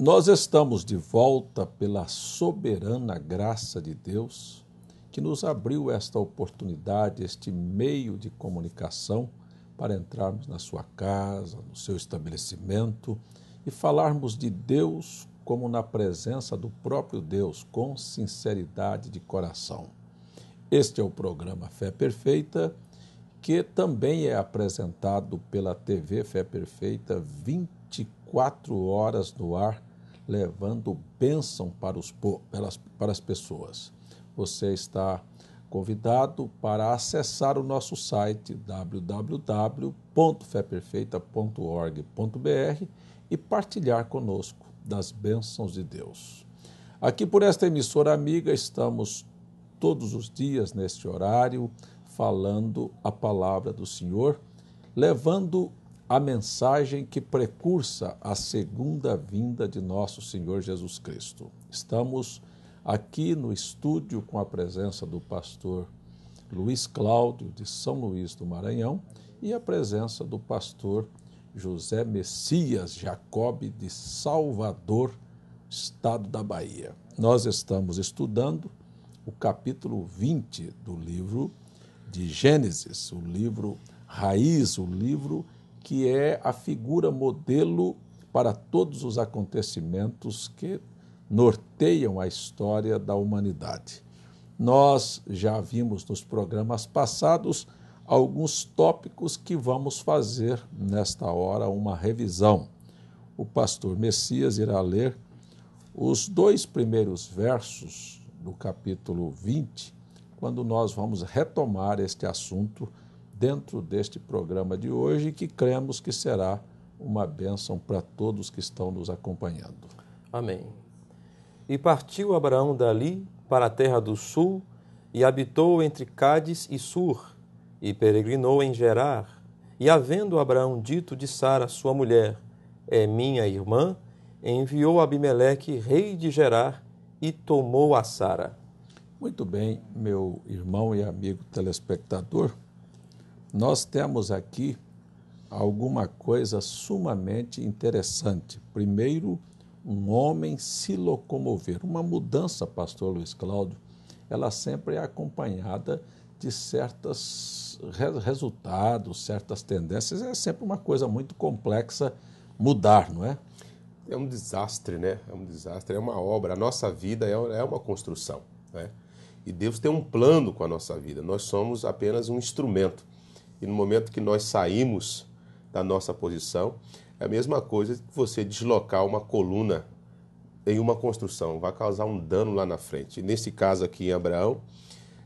Nós estamos de volta pela soberana graça de Deus que nos abriu esta oportunidade, este meio de comunicação para entrarmos na sua casa, no seu estabelecimento e falarmos de Deus como na presença do próprio Deus, com sinceridade de coração. Este é o programa Fé Perfeita, que também é apresentado pela TV Fé Perfeita 24 horas no ar levando bênção para, os, para as pessoas. Você está convidado para acessar o nosso site www.feperfeita.org.br e partilhar conosco das bênçãos de Deus. Aqui por esta emissora amiga estamos todos os dias neste horário falando a palavra do Senhor, levando a mensagem que precursa a segunda vinda de nosso Senhor Jesus Cristo. Estamos aqui no estúdio com a presença do pastor Luiz Cláudio de São Luís do Maranhão e a presença do pastor José Messias Jacob de Salvador, estado da Bahia. Nós estamos estudando o capítulo 20 do livro de Gênesis, o livro raiz, o livro que é a figura modelo para todos os acontecimentos que norteiam a história da humanidade. Nós já vimos nos programas passados alguns tópicos que vamos fazer nesta hora uma revisão. O pastor Messias irá ler os dois primeiros versos do capítulo 20, quando nós vamos retomar este assunto dentro deste programa de hoje, que cremos que será uma bênção para todos que estão nos acompanhando. Amém. E partiu Abraão dali para a terra do sul e habitou entre Cádiz e Sur e peregrinou em Gerar. E havendo Abraão dito de Sara, sua mulher, é minha irmã, enviou Abimeleque, rei de Gerar, e tomou a Sara. Muito bem, meu irmão e amigo telespectador nós temos aqui alguma coisa sumamente interessante. Primeiro, um homem se locomover. Uma mudança, pastor Luiz Cláudio, ela sempre é acompanhada de certos resultados, certas tendências. É sempre uma coisa muito complexa mudar, não é? É um desastre, né? É um desastre, é uma obra. A nossa vida é, é uma construção, né? E Deus tem um plano com a nossa vida. Nós somos apenas um instrumento. E no momento que nós saímos da nossa posição, é a mesma coisa que você deslocar uma coluna em uma construção, vai causar um dano lá na frente. E nesse caso aqui em Abraão,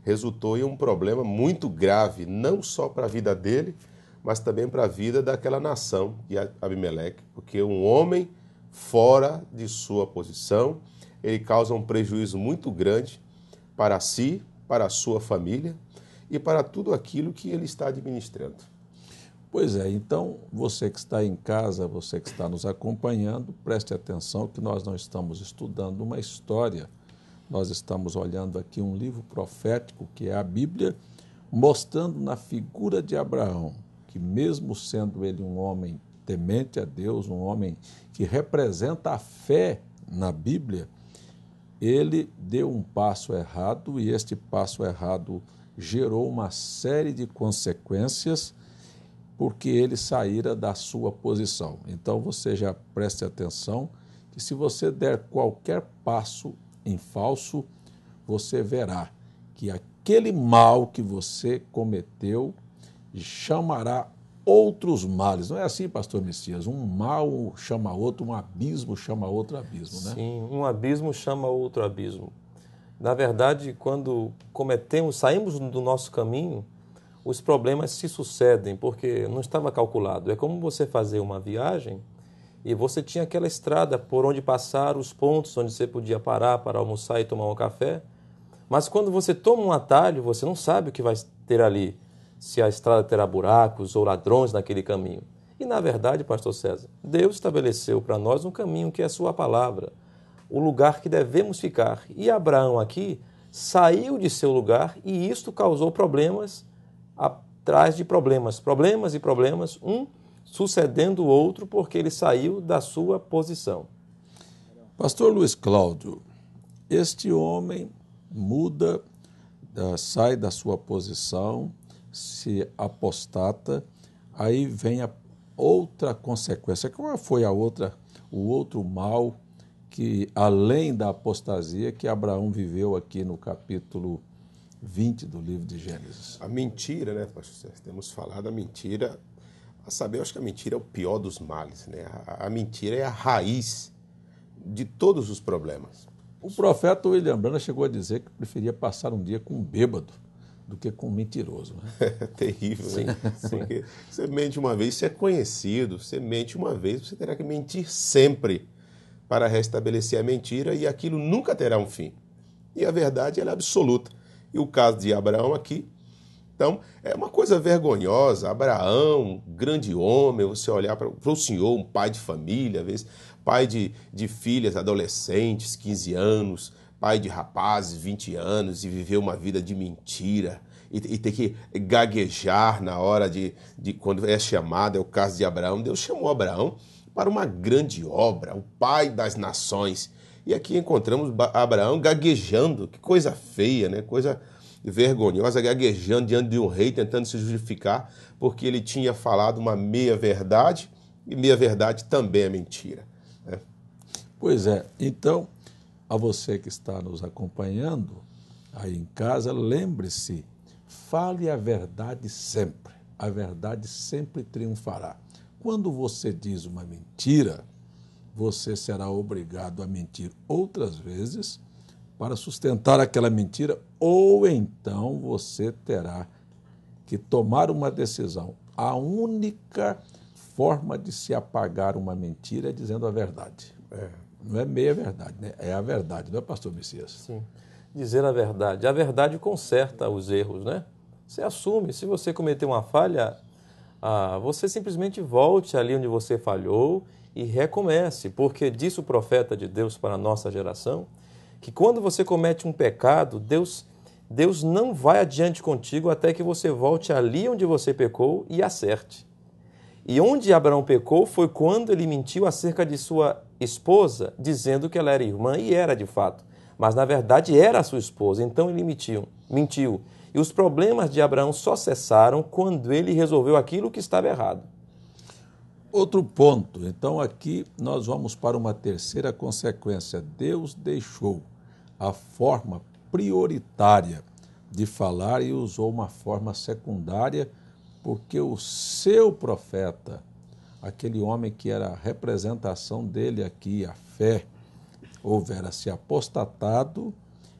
resultou em um problema muito grave, não só para a vida dele, mas também para a vida daquela nação de é Abimeleque, porque um homem fora de sua posição, ele causa um prejuízo muito grande para si, para a sua família, e para tudo aquilo que ele está administrando. Pois é, então você que está em casa, você que está nos acompanhando, preste atenção que nós não estamos estudando uma história, nós estamos olhando aqui um livro profético que é a Bíblia, mostrando na figura de Abraão que, mesmo sendo ele um homem temente a Deus, um homem que representa a fé na Bíblia, ele deu um passo errado e este passo errado gerou uma série de consequências porque ele saíra da sua posição. Então você já preste atenção que se você der qualquer passo em falso, você verá que aquele mal que você cometeu chamará outros males. Não é assim, pastor Messias? Um mal chama outro, um abismo chama outro abismo, né? Sim, um abismo chama outro abismo. Na verdade, quando cometemos, saímos do nosso caminho, os problemas se sucedem, porque não estava calculado. É como você fazer uma viagem e você tinha aquela estrada por onde passar, os pontos onde você podia parar para almoçar e tomar um café. Mas quando você toma um atalho, você não sabe o que vai ter ali, se a estrada terá buracos ou ladrões naquele caminho. E na verdade, pastor César, Deus estabeleceu para nós um caminho que é a sua palavra o lugar que devemos ficar. E Abraão aqui saiu de seu lugar e isto causou problemas atrás de problemas, problemas e problemas, um sucedendo o outro porque ele saiu da sua posição. Pastor Luiz Cláudio, este homem muda, eh, sai da sua posição, se apostata, aí vem a outra consequência. Qual foi a outra, o outro mal que além da apostasia que Abraão viveu aqui no capítulo 20 do livro de Gênesis. A mentira, né, pastor? Temos falado a mentira. A saber, eu acho que a mentira é o pior dos males, né? A, mentira é a raiz de todos os problemas. O profeta William Branham chegou a dizer que preferia passar um dia com um bêbado do que com um mentiroso. Né? É terrível, Sim. né? Porque você mente uma vez, você é conhecido. Você mente uma vez, você terá que mentir sempre para restabelecer a mentira e aquilo nunca terá um fim. E a verdade é absoluta. E o caso de Abraão aqui, então é uma coisa vergonhosa. Abraão, grande homem, você olhar para, o senhor, um pai de família, às vezes, pai de, de filhas adolescentes, 15 anos, pai de rapazes, 20 anos, e viver uma vida de mentira e, ter que gaguejar na hora de, de quando é chamado, é o caso de Abraão. Deus chamou Abraão para uma grande obra, o pai das nações. E aqui encontramos Abraão gaguejando, que coisa feia, né? Coisa vergonhosa, gaguejando diante de um rei, tentando se justificar, porque ele tinha falado uma meia-verdade, e meia-verdade também é mentira. Né? Pois é, então, a você que está nos acompanhando aí em casa, lembre-se, fale a verdade sempre. A verdade sempre triunfará quando você diz uma mentira, você será obrigado a mentir outras vezes para sustentar aquela mentira, ou então você terá que tomar uma decisão. A única forma de se apagar uma mentira é dizendo a verdade. É. Não é meia verdade, né? é a verdade, não é, pastor Messias? Sim. Dizer a verdade. A verdade conserta os erros, né? Você assume. Se você cometeu uma falha, ah, você simplesmente volte ali onde você falhou e recomece, porque disse o profeta de Deus para a nossa geração que quando você comete um pecado, Deus, Deus não vai adiante contigo até que você volte ali onde você pecou e acerte. E onde Abraão pecou foi quando ele mentiu acerca de sua esposa, dizendo que ela era irmã, e era de fato. Mas na verdade era sua esposa, então ele mentiu. mentiu. E os problemas de Abraão só cessaram quando ele resolveu aquilo que estava errado. Outro ponto, então aqui nós vamos para uma terceira consequência. Deus deixou a forma prioritária de falar e usou uma forma secundária, porque o seu profeta, aquele homem que era a representação dele aqui, a fé, houvera se apostatado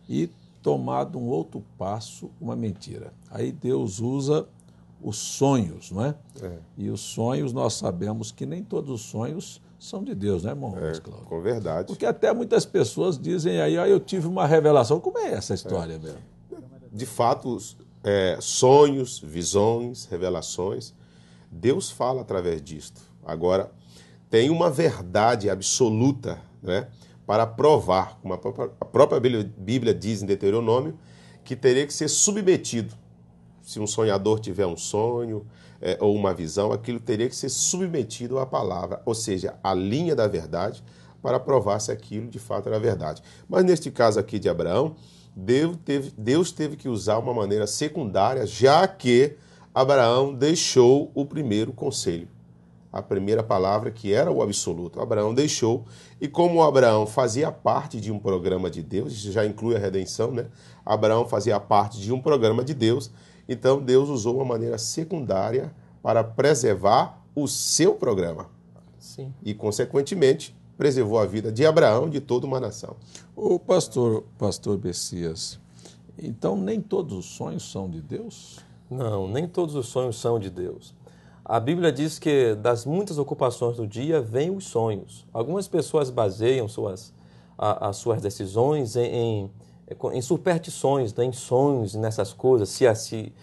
e tomado um outro passo, uma mentira. Aí Deus usa os sonhos, não é? é? E os sonhos nós sabemos que nem todos os sonhos são de Deus, né, irmão? É, Cláudio? Com verdade. Porque até muitas pessoas dizem aí, ó, ah, eu tive uma revelação. Como é essa história é. mesmo? De fato, é, sonhos, visões, revelações, Deus fala através disto. Agora, tem uma verdade absoluta, né? para provar, como a própria, Bíblia diz em Deuteronômio, que teria que ser submetido. Se um sonhador tiver um sonho é, ou uma visão, aquilo teria que ser submetido à palavra, ou seja, à linha da verdade, para provar se aquilo de fato era verdade. Mas neste caso aqui de Abraão, Deus teve, Deus teve que usar uma maneira secundária, já que Abraão deixou o primeiro conselho a primeira palavra, que era o absoluto. Abraão deixou, e como Abraão fazia parte de um programa de Deus, isso já inclui a redenção, né? Abraão fazia parte de um programa de Deus, então Deus usou uma maneira secundária para preservar o seu programa. Sim. E, consequentemente, preservou a vida de Abraão de toda uma nação. O pastor, pastor Bessias, então nem todos os sonhos são de Deus? Não, nem todos os sonhos são de Deus. A Bíblia diz que das muitas ocupações do dia vêm os sonhos. Algumas pessoas baseiam suas, a, as suas decisões em, em, em superstições, né? em sonhos, nessas coisas, se, se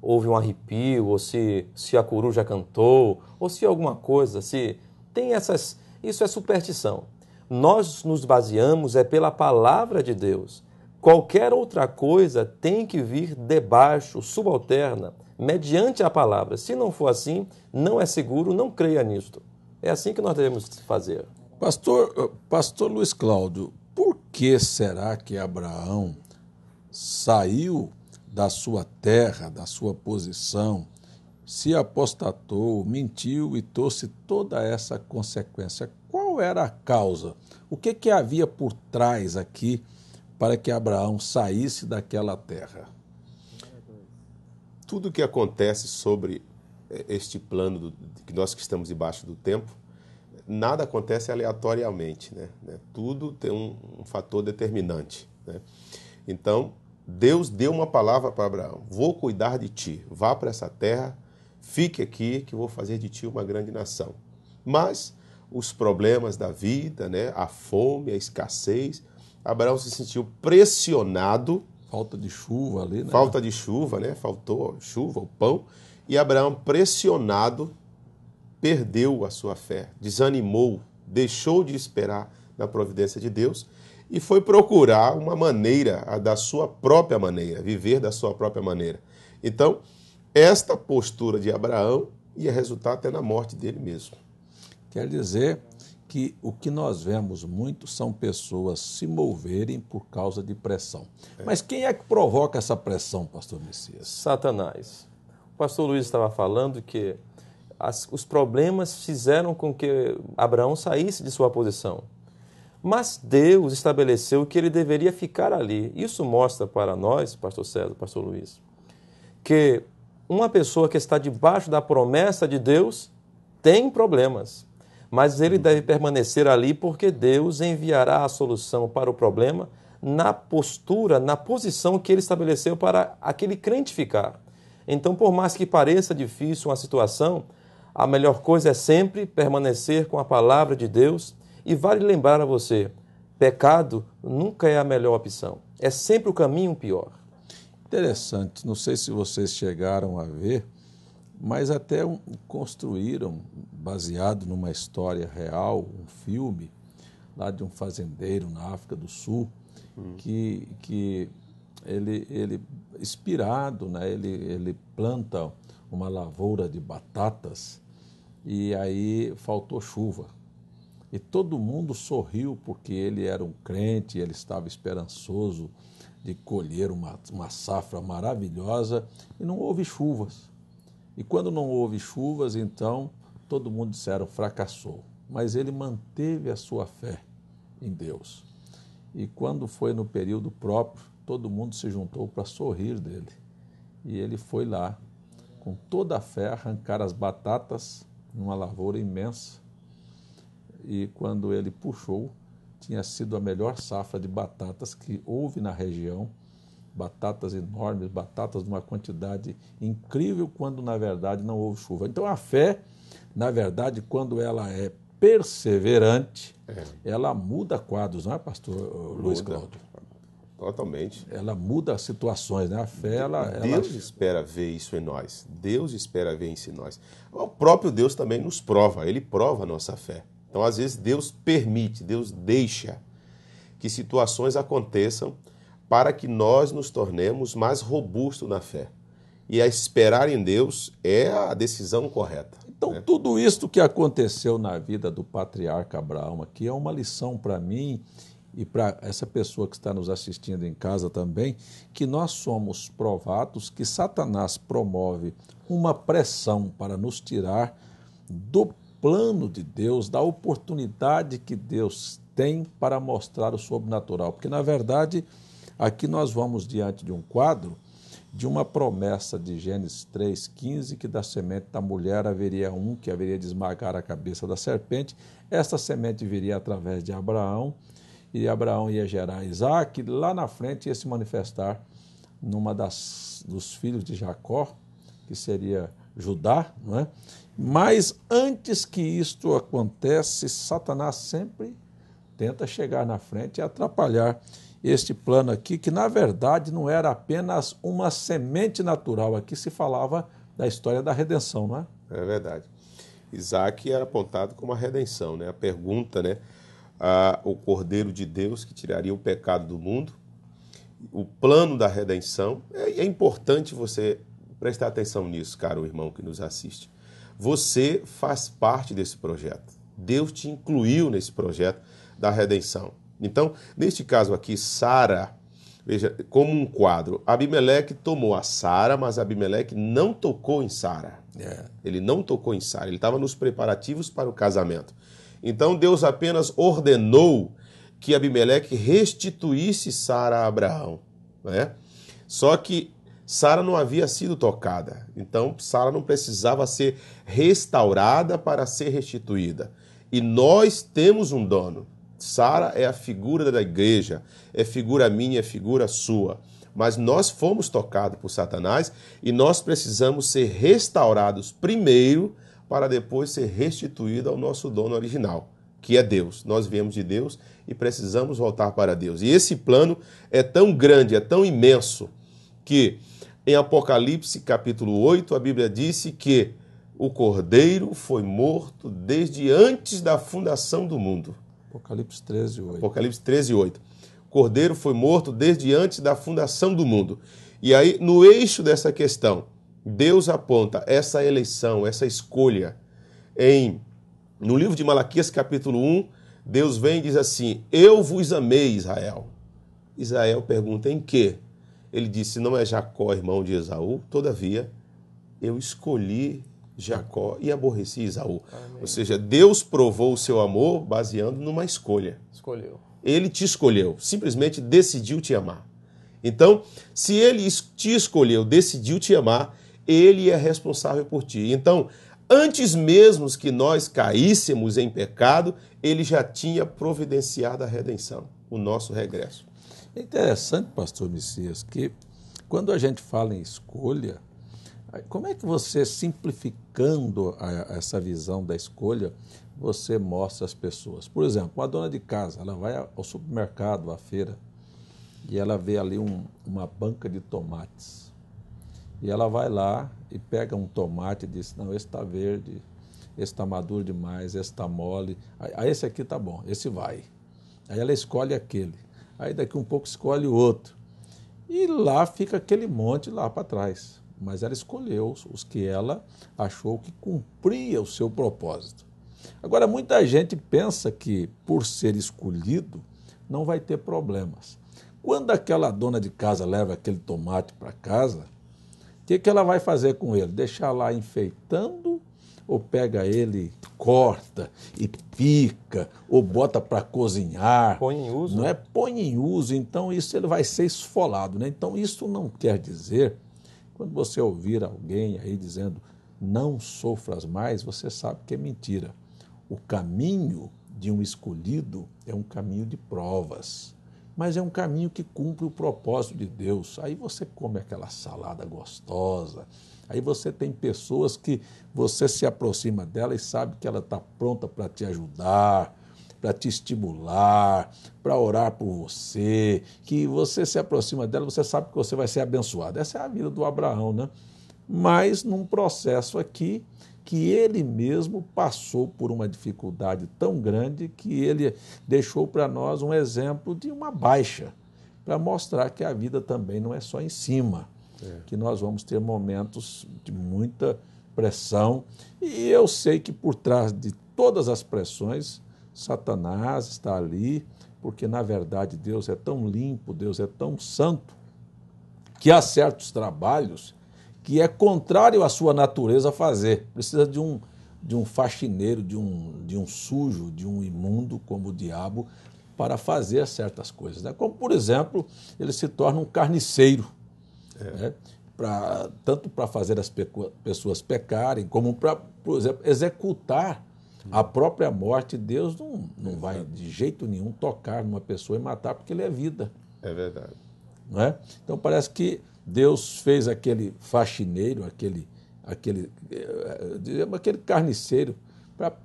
houve um arrepio, ou se, se a coruja cantou, ou se alguma coisa, se tem essas. Isso é superstição. Nós nos baseamos é pela palavra de Deus. Qualquer outra coisa tem que vir debaixo, subalterna, mediante a palavra. Se não for assim, não é seguro, não creia nisto. É assim que nós devemos fazer. Pastor, eh, pastor Luiz Cláudio, por que será que Abraão saiu da sua terra, da sua posição, se apostatou, mentiu e trouxe toda essa consequência? Qual era a causa? O que, que havia por trás aqui? para que Abraão saísse daquela terra. Tudo o que acontece sobre é, este plano do, que nós que estamos debaixo do tempo, nada acontece aleatoriamente, né? né? Tudo tem um, um fator determinante, né? Então Deus deu uma palavra para Abraão: Vou cuidar de ti, vá para essa terra, fique aqui, que vou fazer de ti uma grande nação. Mas os problemas da vida, né? A fome, a escassez, Abraão se sentiu pressionado. Falta de chuva ali, né? Falta de chuva, né? Faltou chuva, o pão. E Abraão, pressionado, perdeu a sua fé, desanimou, deixou de esperar na providência de Deus e foi procurar uma maneira, a da sua própria maneira, viver da sua própria maneira. Então, esta postura de Abraão ia resultar até na morte dele mesmo. Quer dizer que o que nós vemos muito são pessoas se moverem por causa de pressão. É. Mas quem é que provoca essa pressão, pastor Messias? Satanás. O pastor Luiz estava falando que as, os problemas fizeram com que Abraão saísse de sua posição. Mas Deus estabeleceu que ele deveria ficar ali. Isso mostra para nós, pastor César, pastor Luiz, que uma pessoa que está debaixo da promessa de Deus tem problemas mas ele uhum. deve permanecer ali porque Deus enviará a solução para o problema na postura, na posição que ele estabeleceu para aquele crente ficar. Então, por mais que pareça difícil uma situação, a melhor coisa é sempre permanecer com a palavra de Deus e vale lembrar a você, pecado nunca é a melhor opção, é sempre o caminho pior. Interessante, não sei se vocês chegaram a ver, mas até um, construíram, baseado numa história real, um filme lá de um fazendeiro na África do Sul, hum. que, que ele, ele inspirado, né, ele, ele planta uma lavoura de batatas e aí faltou chuva. E todo mundo sorriu porque ele era um crente, ele estava esperançoso de colher uma, uma safra maravilhosa e não houve chuvas. E quando não houve chuvas, então todo mundo disseram fracassou. Mas ele manteve a sua fé em Deus. E quando foi no período próprio, todo mundo se juntou para sorrir dele. E ele foi lá, com toda a fé, arrancar as batatas numa lavoura imensa. E quando ele puxou, tinha sido a melhor safra de batatas que houve na região batatas enormes, batatas numa quantidade incrível, quando na verdade não houve chuva. Então a fé, na verdade, quando ela é perseverante, é. ela muda quadros, não é, pastor Luiz Cláudio? Totalmente. Ela muda situações, né? A fé, ela. Deus ela... espera ver isso em nós. Deus espera ver isso em nós. O próprio Deus também nos prova, ele prova a nossa fé. Então, às vezes, Deus permite, Deus deixa que situações aconteçam para que nós nos tornemos mais robustos na fé. E a esperar em Deus é a decisão correta. Então, né? tudo isso que aconteceu na vida do patriarca Abraão aqui é uma lição para mim e para essa pessoa que está nos assistindo em casa também, que nós somos provados que Satanás promove uma pressão para nos tirar do plano de Deus, da oportunidade que Deus tem para mostrar o sobrenatural. Porque, na verdade, Aqui nós vamos diante de um quadro de uma promessa de Gênesis 3,15, que da semente da mulher haveria um que haveria de esmagar a cabeça da serpente. Esta semente viria através de Abraão, e Abraão ia gerar Isaac, e lá na frente ia se manifestar numa das dos filhos de Jacó, que seria Judá, não é? Mas antes que isto acontece, Satanás sempre tenta chegar na frente e atrapalhar este plano aqui, que na verdade não era apenas uma semente natural, aqui se falava da história da redenção, não é? É verdade. Isaac era apontado como a redenção, né? A pergunta, né? Ah, o Cordeiro de Deus que tiraria o pecado do mundo, o plano da redenção. É, é importante você prestar atenção nisso, caro irmão que nos assiste. Você faz parte desse projeto. Deus te incluiu nesse projeto da redenção. Então, neste caso aqui, Sara, veja, como um quadro, Abimeleque tomou a Sara, mas Abimeleque não tocou em Sara. É. Ele não tocou em Sara, ele estava nos preparativos para o casamento. Então Deus apenas ordenou que Abimeleque restituísse Sara a Abraão. Né? Só que Sara não havia sido tocada, então Sara não precisava ser restaurada para ser restituída. E nós temos um dono, Sara é a figura da igreja, é figura minha, é figura sua. Mas nós fomos tocados por Satanás e nós precisamos ser restaurados primeiro para depois ser restituído ao nosso dono original, que é Deus. Nós viemos de Deus e precisamos voltar para Deus. E esse plano é tão grande, é tão imenso, que em Apocalipse capítulo 8 a Bíblia disse que o cordeiro foi morto desde antes da fundação do mundo. Apocalipse 13, 8. Apocalipse 13, 8. O cordeiro foi morto desde antes da fundação do mundo. E aí, no eixo dessa questão, Deus aponta essa eleição, essa escolha. Em no livro de Malaquias, capítulo 1, Deus vem e diz assim: "Eu vos amei, Israel". Israel pergunta: "Em quê?" Ele disse: "Não é Jacó, irmão de Esaú? Todavia, eu escolhi Jacó e aborreci Isaú. Amém. Ou seja, Deus provou o seu amor baseando numa escolha. Escolheu. Ele te escolheu, simplesmente decidiu te amar. Então, se ele te escolheu, decidiu te amar, ele é responsável por ti. Então, antes mesmo que nós caíssemos em pecado, ele já tinha providenciado a redenção, o nosso regresso. É interessante, pastor Messias, que quando a gente fala em escolha, como é que você, simplificando a, essa visão da escolha, você mostra às pessoas? Por exemplo, uma dona de casa, ela vai ao supermercado, à feira, e ela vê ali um, uma banca de tomates. E ela vai lá e pega um tomate e diz, não, esse está verde, esse está maduro demais, esse está mole, ah, esse aqui está bom, esse vai. Aí ela escolhe aquele. Aí daqui um pouco escolhe o outro. E lá fica aquele monte lá para trás mas ela escolheu os que ela achou que cumpria o seu propósito. Agora, muita gente pensa que, por ser escolhido, não vai ter problemas. Quando aquela dona de casa leva aquele tomate para casa, o que, que ela vai fazer com ele? Deixar lá enfeitando ou pega ele, corta e pica, ou bota para cozinhar. Põe em uso. Não é? Põe em uso, então isso ele vai ser esfolado. Né? Então isso não quer dizer quando você ouvir alguém aí dizendo não sofras mais, você sabe que é mentira. O caminho de um escolhido é um caminho de provas, mas é um caminho que cumpre o propósito de Deus. Aí você come aquela salada gostosa, aí você tem pessoas que você se aproxima dela e sabe que ela está pronta para te ajudar para te estimular, para orar por você, que você se aproxima dela, você sabe que você vai ser abençoado. Essa é a vida do Abraão, né? Mas num processo aqui que ele mesmo passou por uma dificuldade tão grande que ele deixou para nós um exemplo de uma baixa, para mostrar que a vida também não é só em cima, é. que nós vamos ter momentos de muita pressão. E eu sei que por trás de todas as pressões Satanás está ali, porque na verdade Deus é tão limpo, Deus é tão santo, que há certos trabalhos que é contrário à sua natureza fazer. Precisa de um, de um faxineiro, de um, de um sujo, de um imundo como o diabo para fazer certas coisas. Né? Como, por exemplo, ele se torna um carniceiro. É. Né? Pra, tanto para fazer as pessoas pecarem, como para, por exemplo, executar a própria morte, Deus não, não vai de jeito nenhum tocar numa pessoa e matar, porque ele é vida. É verdade. Não é? Então parece que Deus fez aquele faxineiro, aquele, aquele, eh, aquele carniceiro,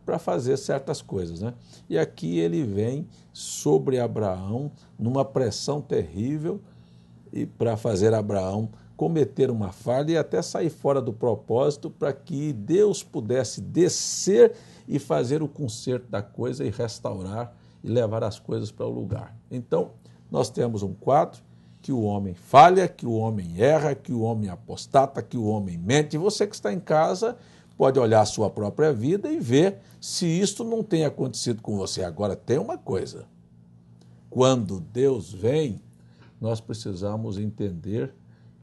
para fazer certas coisas. Né? E aqui ele vem sobre Abraão, numa pressão terrível, e para fazer Abraão cometer uma falha e até sair fora do propósito para que Deus pudesse descer e fazer o conserto da coisa e restaurar e levar as coisas para o lugar. Então, nós temos um quadro que o homem falha, que o homem erra, que o homem apostata, que o homem mente. E você que está em casa pode olhar a sua própria vida e ver se isto não tem acontecido com você. Agora, tem uma coisa: quando Deus vem, nós precisamos entender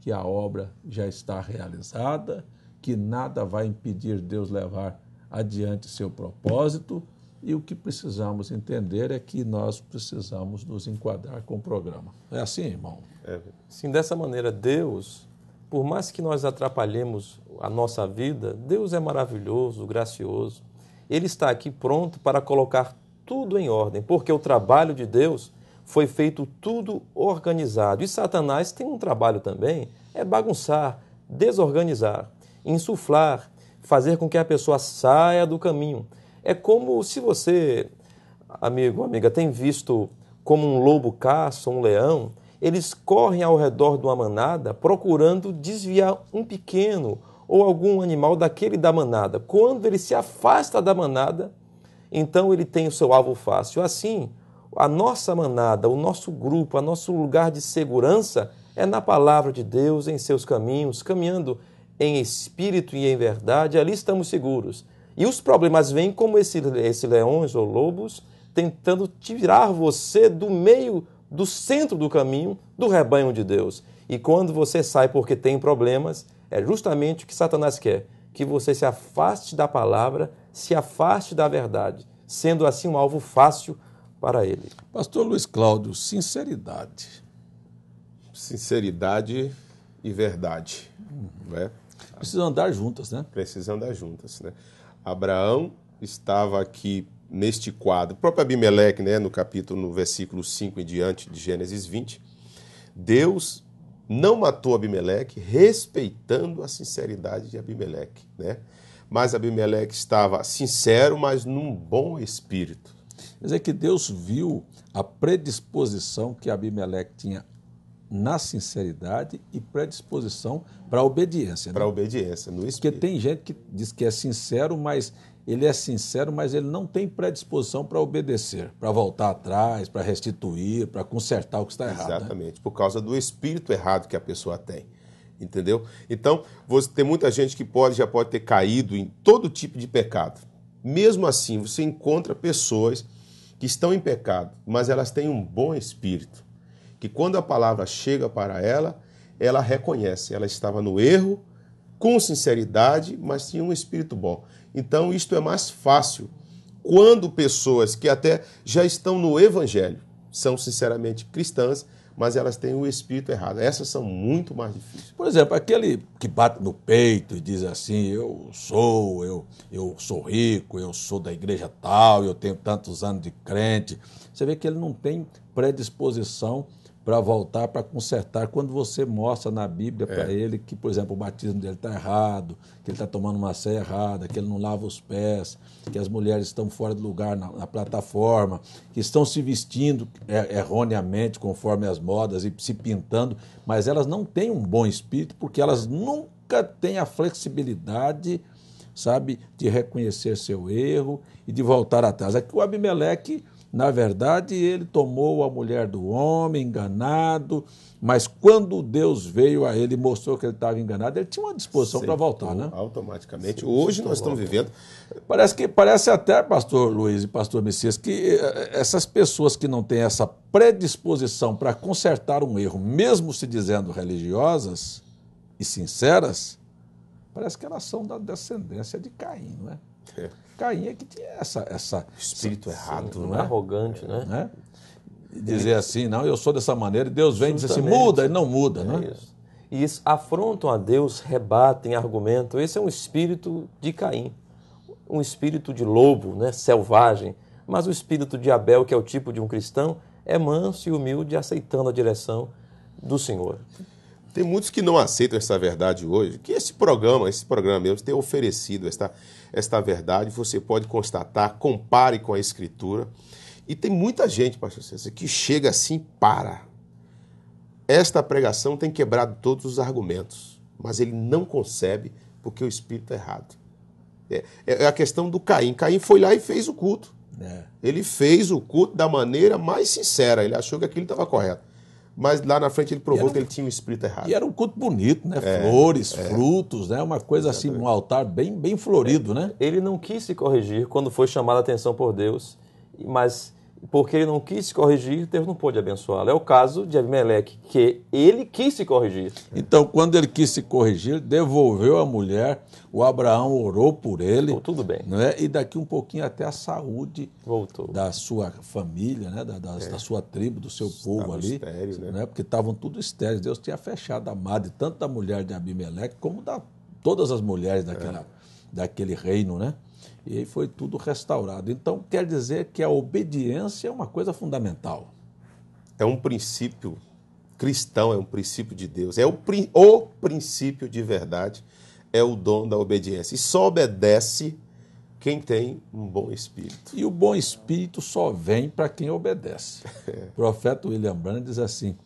que a obra já está realizada, que nada vai impedir Deus levar adiante seu propósito. E o que precisamos entender é que nós precisamos nos enquadrar com o programa. É assim, irmão? É, sim, dessa maneira, Deus, por mais que nós atrapalhemos a nossa vida, Deus é maravilhoso, gracioso. Ele está aqui pronto para colocar tudo em ordem, porque o trabalho de Deus foi feito tudo organizado. E Satanás tem um trabalho também, é bagunçar, desorganizar, insuflar, fazer com que a pessoa saia do caminho. É como se você, amigo, amiga, tem visto como um lobo caça, um leão, eles correm ao redor de uma manada procurando desviar um pequeno ou algum animal daquele da manada. Quando ele se afasta da manada, então ele tem o seu alvo fácil. Assim, a nossa manada, o nosso grupo, o nosso lugar de segurança é na palavra de Deus, em seus caminhos, caminhando em espírito e em verdade, ali estamos seguros. E os problemas vêm como esses esse leões ou lobos tentando tirar você do meio, do centro do caminho do rebanho de Deus. E quando você sai porque tem problemas, é justamente o que Satanás quer: que você se afaste da palavra, se afaste da verdade, sendo assim um alvo fácil para ele. Pastor Luiz Cláudio, sinceridade. Sinceridade e verdade. Uhum. Né? Precisam andar juntas, né? Precisam andar juntas, né? Abraão estava aqui neste quadro. O próprio Abimeleque, né, no capítulo, no versículo 5 em diante de Gênesis 20, Deus não matou Abimeleque, respeitando a sinceridade de Abimeleque, né? Mas Abimeleque estava sincero, mas num bom espírito. Mas é que Deus viu a predisposição que Abimeleque tinha na sinceridade e predisposição para a obediência. Para a né? obediência, no espírito. Porque tem gente que diz que é sincero, mas ele é sincero, mas ele não tem predisposição para obedecer, para voltar atrás, para restituir, para consertar o que está errado. Né? Exatamente, né? por causa do espírito errado que a pessoa tem. Entendeu? Então, você tem muita gente que pode já pode ter caído em todo tipo de pecado. Mesmo assim, você encontra pessoas que estão em pecado, mas elas têm um bom espírito que quando a palavra chega para ela, ela reconhece, ela estava no erro, com sinceridade, mas tinha um espírito bom. Então, isto é mais fácil quando pessoas que até já estão no evangelho são sinceramente cristãs, mas elas têm o espírito errado. Essas são muito mais difíceis. Por exemplo, aquele que bate no peito e diz assim: eu sou, eu, eu sou rico, eu sou da igreja tal, eu tenho tantos anos de crente. Você vê que ele não tem predisposição para voltar para consertar quando você mostra na Bíblia é. para ele que, por exemplo, o batismo dele está errado, que ele está tomando uma ceia errada, que ele não lava os pés, que as mulheres estão fora do lugar na, na plataforma, que estão se vestindo é, erroneamente conforme as modas e se pintando, mas elas não têm um bom espírito porque elas nunca têm a flexibilidade sabe, de reconhecer seu erro e de voltar atrás. É que o Abimeleque na verdade, ele tomou a mulher do homem, enganado, mas quando Deus veio a ele mostrou que ele estava enganado, ele tinha uma disposição para voltar, né? Automaticamente. Sim, Hoje nós estamos vivendo. Parece que parece até, pastor Luiz e pastor Messias, que eh, eh, essas pessoas que não têm essa predisposição para consertar um erro, mesmo se dizendo religiosas e sinceras, parece que elas são da descendência de Caim, não é? É. Caim é que tinha essa, essa espírito essa, errado, não é? arrogante, né? né? É Dizer assim, não, eu sou dessa maneira, e Deus vem e diz assim, muda, e não muda, é né? Isso. E isso, afrontam a Deus, rebatem, argumentam. Esse é um espírito de Caim, um espírito de lobo, né? selvagem. Mas o espírito de Abel, que é o tipo de um cristão, é manso e humilde, aceitando a direção do Senhor. Tem muitos que não aceitam essa verdade hoje, que esse programa, esse programa mesmo, tem oferecido esta esta verdade, você pode constatar, compare com a Escritura. E tem muita gente, pastor César, que chega assim, para. Esta pregação tem quebrado todos os argumentos, mas ele não concebe porque o espírito é errado. É, é, é a questão do Caim. Caim foi lá e fez o culto. É. Ele fez o culto da maneira mais sincera, ele achou que aquilo estava correto mas lá na frente ele provou que ele tinha um espírito errado. E era um culto bonito, né? É, Flores, é, frutos, né? Uma coisa assim, exatamente. assim, um altar bem, bem florido, é. né? Ele não quis se corrigir quando foi chamado a atenção por Deus, mas porque ele não quis se corrigir, Deus não pôde abençoá-lo. É o caso de Abimeleque, que ele quis se corrigir. Então, quando ele quis se corrigir, devolveu a mulher, o Abraão orou por ele. Ficou tudo bem. Né? E daqui um pouquinho até a saúde Voltou. da sua família, né? da, da, é. da sua tribo, do seu Estava povo ali. Estéreo, né? né? Porque estavam tudo estéreis. Deus tinha fechado a madre, tanto da mulher de Abimeleque, como da todas as mulheres daquela, é. daquele reino, né? e aí foi tudo restaurado. Então, quer dizer que a obediência é uma coisa fundamental. É um princípio cristão, é um princípio de Deus, é o, o princípio de verdade, é o dom da obediência. E só obedece quem tem um bom espírito. E o bom espírito só vem para quem obedece. o é. profeta William Branham diz assim: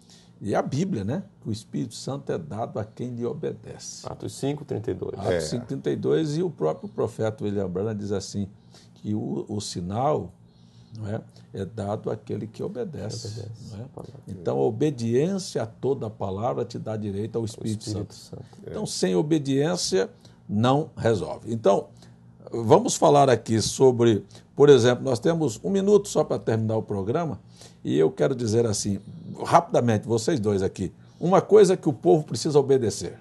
e a Bíblia, né? O Espírito Santo é dado a quem lhe obedece. Atos 5, 32. Atos é. 5, 32. E o próprio profeta William Branham diz assim, que o, o sinal não é, é dado àquele que obedece. é? Então, a obediência a toda a palavra te dá direito ao Espírito, Espírito Santo. Santo. Então, sem obediência, não resolve. Então, vamos falar aqui sobre, por exemplo, nós temos um minuto só para terminar o programa e eu quero dizer assim, rapidamente, vocês dois aqui, uma coisa que o povo precisa obedecer.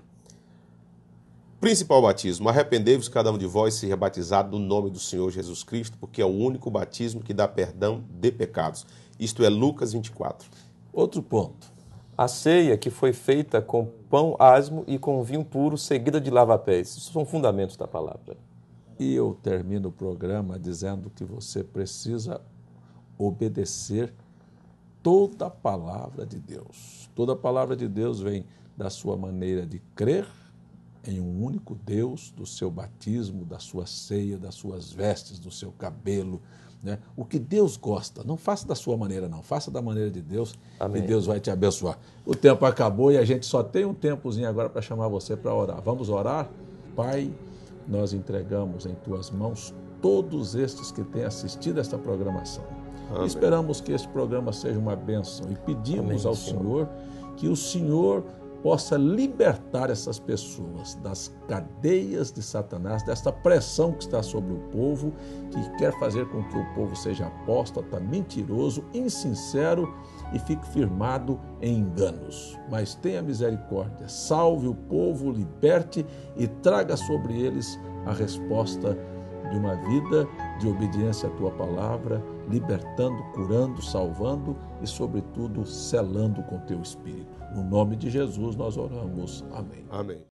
Principal batismo, arrependei-vos cada um de vós e se rebatizado no nome do Senhor Jesus Cristo, porque é o único batismo que dá perdão de pecados. Isto é Lucas 24. Outro ponto. A ceia que foi feita com pão asmo e com vinho puro, seguida de lava-pés. Isso são fundamentos da palavra. E eu termino o programa dizendo que você precisa obedecer toda a palavra de Deus. Toda a palavra de Deus vem da sua maneira de crer em um único Deus, do seu batismo, da sua ceia, das suas vestes, do seu cabelo. Né? O que Deus gosta, não faça da sua maneira, não, faça da maneira de Deus Amém. e Deus vai te abençoar. O tempo acabou e a gente só tem um tempozinho agora para chamar você para orar. Vamos orar? Pai nós entregamos em tuas mãos todos estes que têm assistido esta programação. Amém. Esperamos que este programa seja uma bênção e pedimos Amém, ao Senhor. Senhor que o Senhor possa libertar essas pessoas das cadeias de Satanás, desta pressão que está sobre o povo, que quer fazer com que o povo seja apóstata, mentiroso, insincero e fique firmado em enganos. Mas tenha misericórdia, salve o povo, liberte e traga sobre eles a resposta de uma vida de obediência à tua palavra, libertando, curando, salvando e, sobretudo, selando com teu espírito. No nome de Jesus nós oramos. Amém. Amém.